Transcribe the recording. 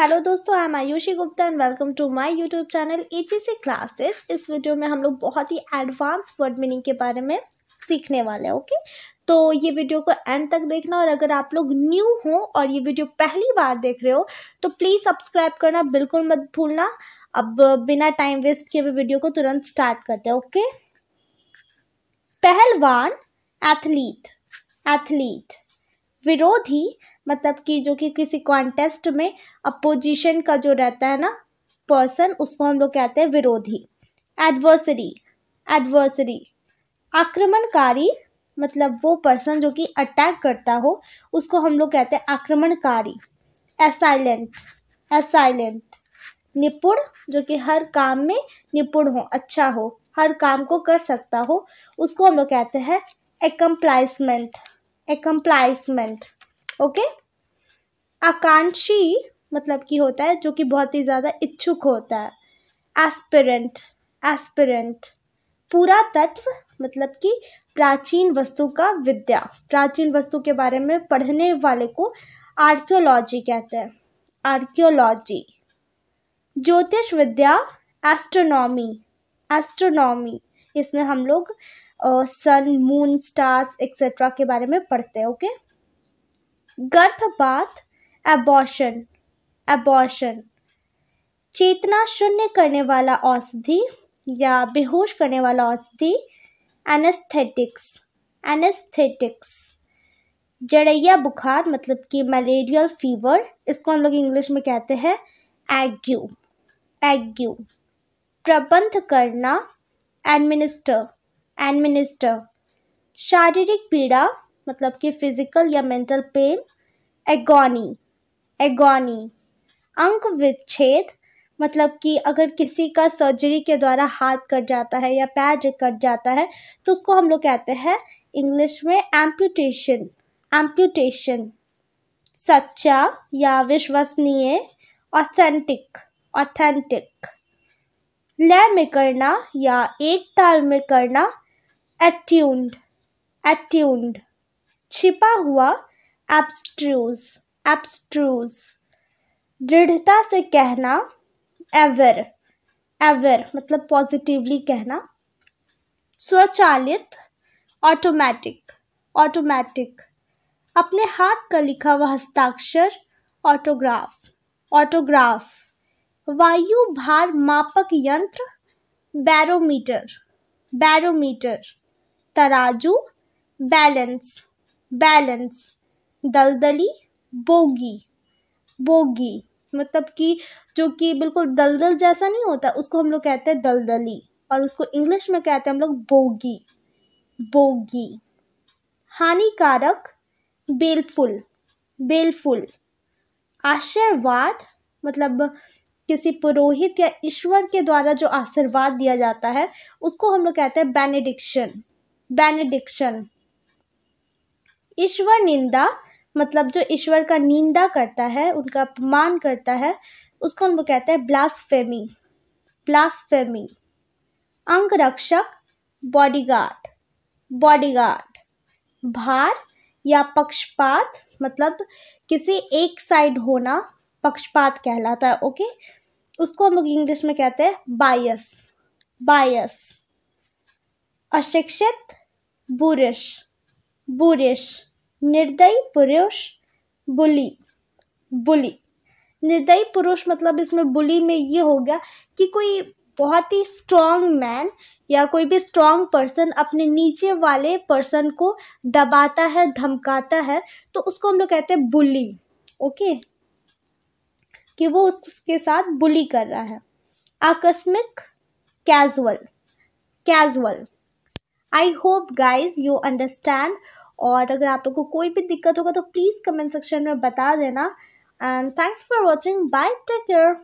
Hello दोस्तों I am Ayushi Gupta and welcome to my YouTube channel H E classes इस वीडियो में हम लोग बहुत ही एडवांस वर्ड मीनिंग के बारे में सीखने वाले हैं ओके तो ये वीडियो को एंड तक देखना और अगर आप लोग न्यू हो और ये वीडियो पहली बार देख रहे हो तो प्लीज़ सब्सक्राइब करना बिल्कुल मत भूलना अब बिना टाइम वेस्ट किए हुए वीडियो को तुरंत स्टार्ट करते हैं ओके पहलवान एथलीट एथलीट विरोधी मतलब कि जो कि किसी कॉन्टेस्ट में अपोजिशन का जो रहता है ना पर्सन उसको हम लोग कहते हैं विरोधी एडवर्सरी एडवर्सरी आक्रमणकारी मतलब वो पर्सन जो कि अटैक करता हो उसको हम लोग कहते हैं आक्रमणकारी एसाइलेंट एसाइलेंट निपुण जो कि हर काम में निपुण हो अच्छा हो हर काम को कर सकता हो उसको हम लोग कहते हैं एकम्प्लाइसमेंट एकम्प्लाइसमेंट ओके आकांक्षी मतलब कि होता है जो कि बहुत ही ज़्यादा इच्छुक होता है एस्पिरेंट एस्पिरेंट पूरा तत्व मतलब कि प्राचीन वस्तु का विद्या प्राचीन वस्तु के बारे में पढ़ने वाले को आर्कियोलॉजी कहते हैं आर्कियोलॉजी ज्योतिष विद्या एस्ट्रोनॉमी एस्ट्रोनॉमी इसमें हम लोग सन मून स्टार्स एक्सेट्रा के बारे में पढ़ते हैं ओके okay? गर्भपात एबॉर्शन एबॉर्शन चेतना शून्य करने वाला औषधि या बेहोश करने वाला औषधि एनेस्थेटिक्स एनेस्थेटिक्स जड़ैया बुखार मतलब कि मलेरियल फीवर इसको हम लोग इंग्लिश में कहते हैं एग्यू एग्यू प्रबंध करना एडमिनिस्टर एडमिनिस्टर शारीरिक पीड़ा मतलब कि फिजिकल या मेंटल पेन एगोनी एगोनी अंक विच्छेद मतलब कि अगर किसी का सर्जरी के द्वारा हाथ कट जाता है या पैर कट जाता है तो उसको हम लोग कहते हैं इंग्लिश में एम्प्यूटेशन एम्प्यूटेशन सच्चा या विश्वसनीय ऑथेंटिक ऑथेंटिक लय में करना या एक ताल में करना एट्यून्ड एट्यून्ड छिपा हुआ एब्स्ट्रूज एब्स्ट्रूज दृढ़ता से कहना एवर एवर मतलब पॉजिटिवली कहना स्वचालित ऑटोमेटिक ऑटोमेटिक अपने हाथ का लिखा हुआ हस्ताक्षर ऑटोग्राफ ऑटोग्राफ वायु भार मापक यंत्र बैरोमीटर बैरोमीटर तराजू बैलेंस बैलेंस दलदली बोगी बोगी मतलब कि जो कि बिल्कुल दलदल जैसा नहीं होता उसको हम लोग कहते हैं दलदली और उसको इंग्लिश में कहते हैं हम लोग बोगी बोगी हानिकारक बेलफुल बेलफुल आशीर्वाद मतलब किसी पुरोहित या ईश्वर के द्वारा जो आशीर्वाद दिया जाता है उसको हम लोग कहते हैं बेनेडिक्शन बेनेडिक्शन ईश्वर निंदा मतलब जो ईश्वर का निंदा करता है उनका अपमान करता है उसको हम लोग कहते हैं ब्लास्फेमी ब्लास्फेमी अंग रक्षक बॉडीगार्ड बॉडीगार्ड भार या पक्षपात मतलब किसी एक साइड होना पक्षपात कहलाता है ओके उसको हम लोग इंग्लिश में कहते हैं बायस बायस अशिक्षित बुरिश बुरिश निर्दयी पुरुष बुली बुली निर्दयी पुरुष मतलब इसमें बुली में ये हो गया कि कोई बहुत ही स्ट्रांग मैन या कोई भी स्ट्रांग पर्सन अपने नीचे वाले पर्सन को दबाता है धमकाता है तो उसको हम लोग कहते हैं बुली ओके कि वो उसके साथ बुली कर रहा है आकस्मिक casual casual I hope guys you understand और अगर आप लोगों को कोई भी दिक्कत होगा तो प्लीज़ कमेंट सेक्शन में बता देना and thanks for watching bye take care